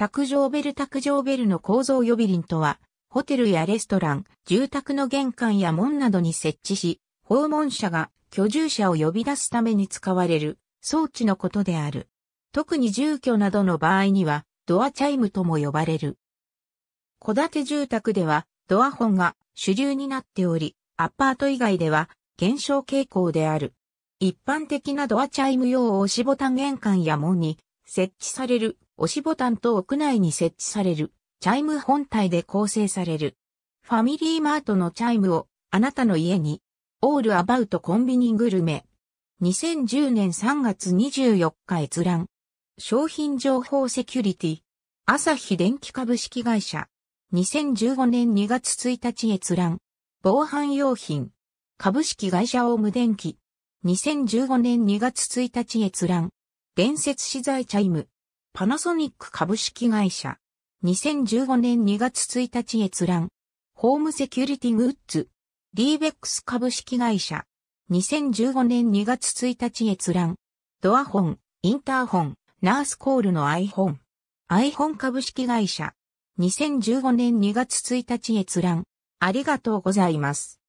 卓上ベル卓上ベルの構造予備林とは、ホテルやレストラン、住宅の玄関や門などに設置し、訪問者が居住者を呼び出すために使われる装置のことである。特に住居などの場合には、ドアチャイムとも呼ばれる。戸建て住宅では、ドアホンが主流になっており、アパート以外では減少傾向である。一般的なドアチャイム用押しボタン玄関や門に設置される、押しボタンと屋内に設置される、チャイム本体で構成される。ファミリーマートのチャイムを、あなたの家に、オールアバウトコンビニグルメ。2010年3月24日閲覧。商品情報セキュリティ。朝日電機株式会社。2015年2月1日閲覧。防犯用品。株式会社オウム電機。2015年2月1日閲覧。伝説資材チャイム。パナソニック株式会社。2015年2月1日閲覧。ホームセキュリティグッズ。リーベックス株式会社。2015年2月1日閲覧。ドアホン、インターホン、ナースコールの iPhone。iPhone 株式会社。2015年2月1日閲覧。ありがとうございます。